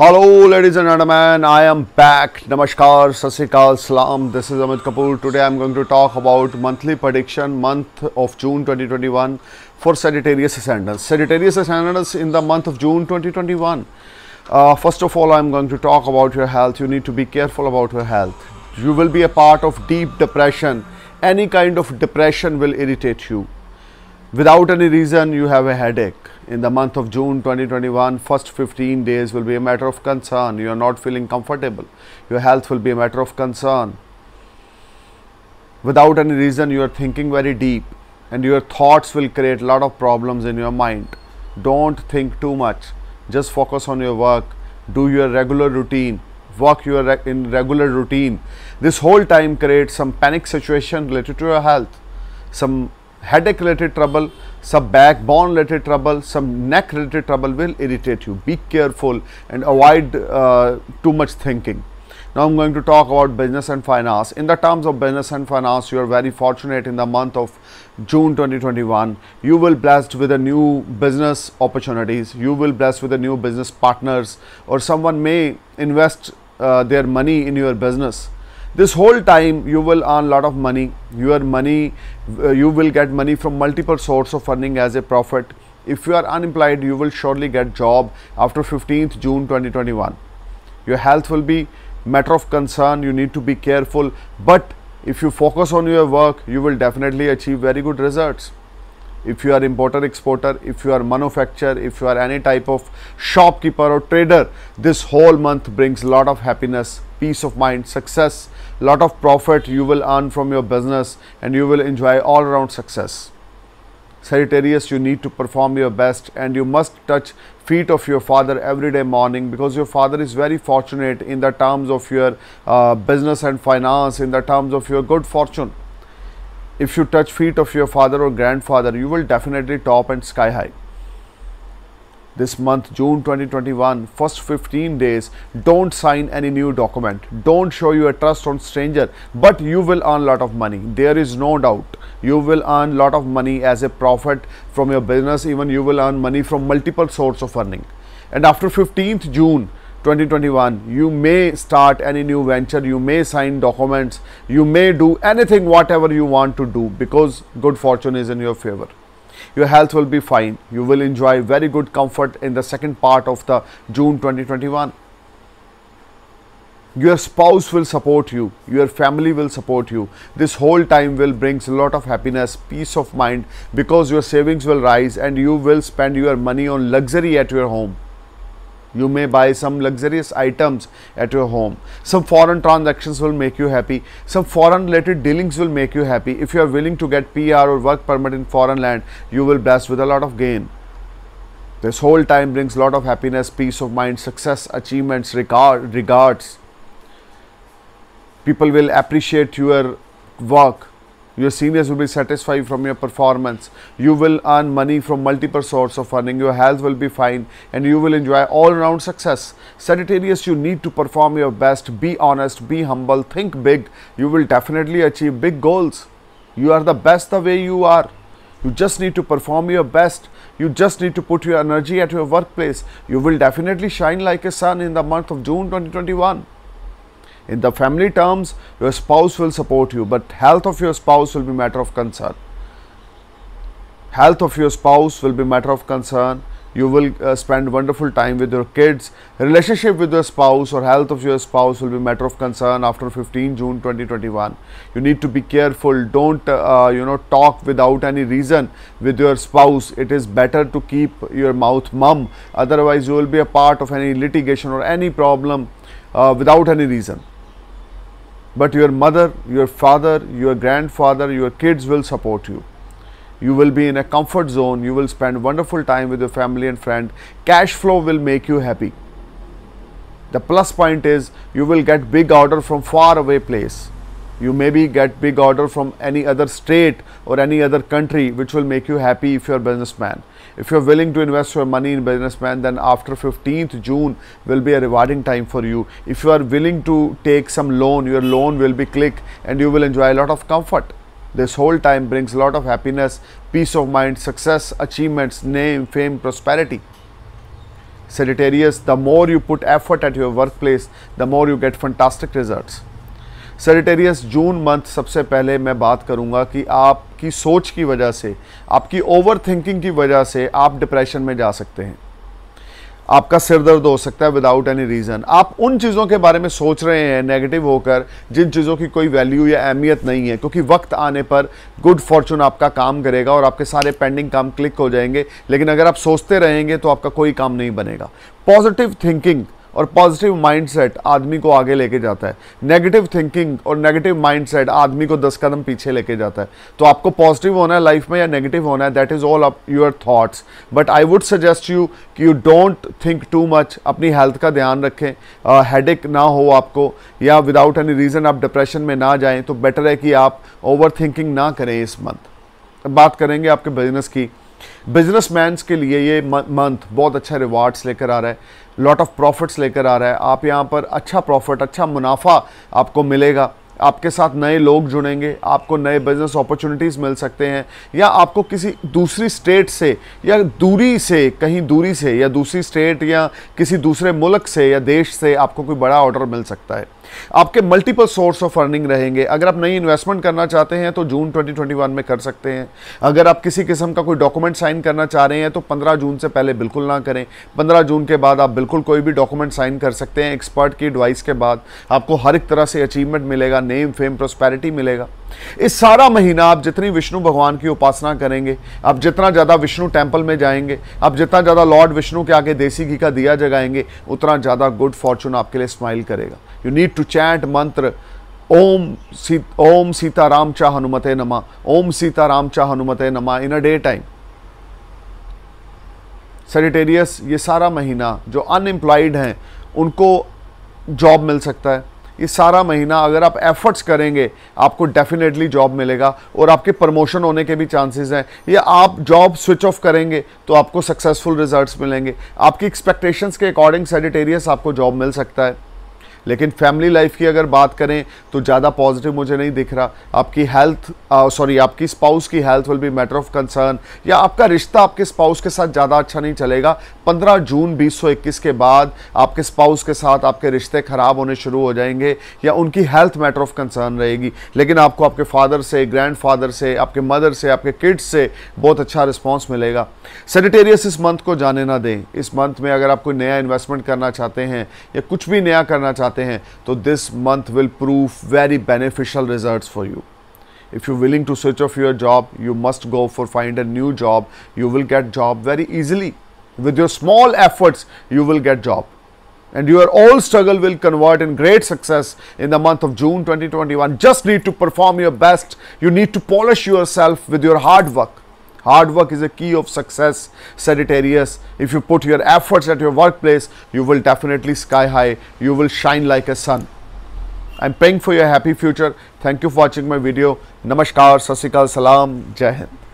Hello ladies and gentlemen, I am back. Namaskar, Sasikal, Salam. This is Amit Kapoor. Today I am going to talk about monthly prediction month of June 2021 for Sagittarius Ascendance. Sagittarius Ascendance in the month of June 2021. Uh, first of all, I am going to talk about your health. You need to be careful about your health. You will be a part of deep depression. Any kind of depression will irritate you Without any reason, you have a headache. In the month of June 2021, first 15 days will be a matter of concern. You are not feeling comfortable. Your health will be a matter of concern. Without any reason, you are thinking very deep and your thoughts will create a lot of problems in your mind. Don't think too much. Just focus on your work. Do your regular routine. Work your re in regular routine. This whole time creates some panic situation related to your health, some headache related trouble, some backbone related trouble, some neck related trouble will irritate you. Be careful and avoid uh, too much thinking. Now I'm going to talk about business and finance. In the terms of business and finance, you are very fortunate in the month of June 2021. You will blessed with a new business opportunities. You will blessed with a new business partners or someone may invest uh, their money in your business this whole time you will earn lot of money your money uh, you will get money from multiple source of earning as a profit if you are unemployed you will surely get job after 15th june 2021 your health will be matter of concern you need to be careful but if you focus on your work you will definitely achieve very good results if you are importer exporter if you are manufacturer if you are any type of shopkeeper or trader this whole month brings lot of happiness peace of mind success lot of profit you will earn from your business and you will enjoy all around success. Sagittarius, you need to perform your best and you must touch feet of your father every day morning because your father is very fortunate in the terms of your uh, business and finance, in the terms of your good fortune. If you touch feet of your father or grandfather, you will definitely top and sky high this month, June 2021, first 15 days, don't sign any new document. Don't show your trust on stranger, but you will earn lot of money. There is no doubt. You will earn lot of money as a profit from your business. Even you will earn money from multiple source of earning. And after 15th June, 2021 you may start any new venture you may sign documents you may do anything whatever you want to do because good fortune is in your favor your health will be fine. You will enjoy very good comfort in the second part of the June 2021. Your spouse will support you. Your family will support you. This whole time will brings a lot of happiness, peace of mind because your savings will rise and you will spend your money on luxury at your home you may buy some luxurious items at your home. Some foreign transactions will make you happy. Some foreign related dealings will make you happy. If you are willing to get PR or work permit in foreign land, you will bless with a lot of gain. This whole time brings lot of happiness, peace of mind, success, achievements, regard, regards. People will appreciate your work your seniors will be satisfied from your performance. You will earn money from multiple sources of earning. Your health will be fine and you will enjoy all round success. Sagittarius, you need to perform your best. Be honest, be humble, think big. You will definitely achieve big goals. You are the best the way you are. You just need to perform your best. You just need to put your energy at your workplace. You will definitely shine like a sun in the month of June 2021. In the family terms, your spouse will support you, but health of your spouse will be matter of concern. Health of your spouse will be matter of concern. You will uh, spend wonderful time with your kids. Relationship with your spouse or health of your spouse will be matter of concern after 15 June 2021. You need to be careful. Don't uh, uh, you know talk without any reason with your spouse. It is better to keep your mouth mum. Otherwise, you will be a part of any litigation or any problem uh, without any reason but your mother, your father, your grandfather, your kids will support you. You will be in a comfort zone, you will spend wonderful time with your family and friend. Cash flow will make you happy. The plus point is you will get big order from far away place you maybe get big order from any other state or any other country which will make you happy if you're a businessman if you're willing to invest your money in businessman then after 15th june will be a rewarding time for you if you are willing to take some loan your loan will be click and you will enjoy a lot of comfort this whole time brings a lot of happiness peace of mind success achievements name fame prosperity sagittarius the more you put effort at your workplace the more you get fantastic results Sagittarius June month सबसे पहले मैं बात करूंगा कि आपकी सोच की वजह से आपकी ओवर थिंकिंग की वजह से आप डिप्रेशन में जा सकते हैं आपका सिर दर्द हो सकता है विदाउट एनी रीज़न आप उन चीज़ों के बारे में सोच रहे हैं नेगेटिव होकर जिन चीज़ों की कोई वैल्यू या अहमियत नहीं है क्योंकि वक्त आने पर गुड फॉर्चून आपका काम करेगा और आपके सारे पेंडिंग काम क्लिक हो जाएंगे लेकिन अगर आप सोचते रहेंगे तो आपका कोई काम नहीं बनेगा पॉजिटिव थिंकिंग और पॉजिटिव माइंडसेट आदमी को आगे लेके जाता है नेगेटिव थिंकिंग और नेगेटिव माइंडसेट आदमी को दस कदम पीछे लेके जाता है तो आपको पॉजिटिव होना है लाइफ में या नेगेटिव होना है that is all up your thoughts but I would suggest you कि you don't think too much अपनी हेल्थ का ध्यान रखें हेड uh, ना हो आपको या विदाउट एनी रीज़न आप डिप्रेशन में ना जाएं तो बेटर है कि आप ओवर थिंकिंग ना करें इस मंथ बात करेंगे आपके बिजनेस की बिजनेस के लिए ये मंथ बहुत अच्छा रिवार्ड्स लेकर आ रहा है लॉट ऑफ प्रॉफिट्स लेकर आ रहा है आप यहाँ पर अच्छा प्रॉफिट अच्छा मुनाफा आपको मिलेगा आपके साथ नए लोग जुड़ेंगे आपको नए बिजनेस अपॉर्चुनिटीज़ मिल सकते हैं या आपको किसी दूसरी स्टेट से या दूरी से कहीं दूरी से या दूसरी स्टेट या किसी दूसरे मुल्क से या देश से आपको कोई बड़ा ऑर्डर मिल सकता है आपके मल्टीपल सोर्स ऑफ अर्निंग रहेंगे अगर आप नई इन्वेस्टमेंट करना चाहते हैं तो जून 2021 में कर सकते हैं अगर आप किसी किस्म का कोई डॉक्यूमेंट साइन करना चाह रहे हैं तो 15 जून से पहले बिल्कुल ना करें 15 जून के बाद आप बिल्कुल कोई भी डॉक्यूमेंट साइन कर सकते हैं एक्सपर्ट की एडवाइस के बाद आपको हर एक तरह से अचीवमेंट मिलेगा नेम फेम प्रोस्पैरिटी मिलेगा इस सारा महीना आप जितनी विष्णु भगवान की उपासना करेंगे आप जितना ज़्यादा विष्णु टेम्पल में जाएंगे आप जितना ज़्यादा लॉर्ड विष्णु के आगे देसी घी का दिया जगाएंगे उतना ज़्यादा गुड फॉर्चून आपके लिए स्माइल करेगा यू नीड टू चैट मंत्र ओम सी ओम सीता राम चा हनुमते नमा ओम सीता राम चा हनुमते नमा इन अ डे टाइम सेनेटेरियस ये सारा महीना जो अनएम्प्लॉयड हैं उनको जॉब मिल सकता है ये सारा महीना अगर आप एफर्ट्स करेंगे आपको डेफिनेटली जॉब मिलेगा और आपके प्रमोशन होने के भी चांसेस हैं या आप जॉब स्विच ऑफ करेंगे तो आपको सक्सेसफुल रिजल्ट्स मिलेंगे आपकी एक्सपेक्टेशंस के अकॉर्डिंग सेडिटेरियस आपको जॉब मिल सकता है लेकिन फैमिली लाइफ की अगर बात करें तो ज़्यादा पॉजिटिव मुझे नहीं दिख रहा आपकी हेल्थ सॉरी आपकी स्पाउस की health will be matter of concern या आपका रिश्ता आपके स्पाउस के साथ ज़्यादा अच्छा नहीं चलेगा 15 जून 2021 के बाद आपके स्पाउस के साथ आपके रिश्ते ख़राब होने शुरू हो जाएंगे या उनकी हेल्थ मैटर ऑफ कंसर्न रहेगी लेकिन आपको आपके फादर से ग्रैंड फादर से आपके मदर से आपके किड्स से बहुत अच्छा रिस्पॉन्स मिलेगा सेनेटेरियस इस मंथ को जाने ना दें इस मंथ में अगर आप कोई नया इन्वेस्टमेंट करना चाहते हैं या कुछ भी नया करना चाहते हैं So this month will prove very beneficial results for you. if you're willing to switch off your job you must go for find a new job you will get job very easily with your small efforts you will get job and your all struggle will convert in great success in the month of june 2021 just need to perform your best you need to polish yourself with your hard work Hard work is a key of success, Sagittarius. If you put your efforts at your workplace, you will definitely sky high. You will shine like a sun. I'm praying for your happy future. Thank you for watching my video. Namaskar, Sasikal, Salam, Jai Hind.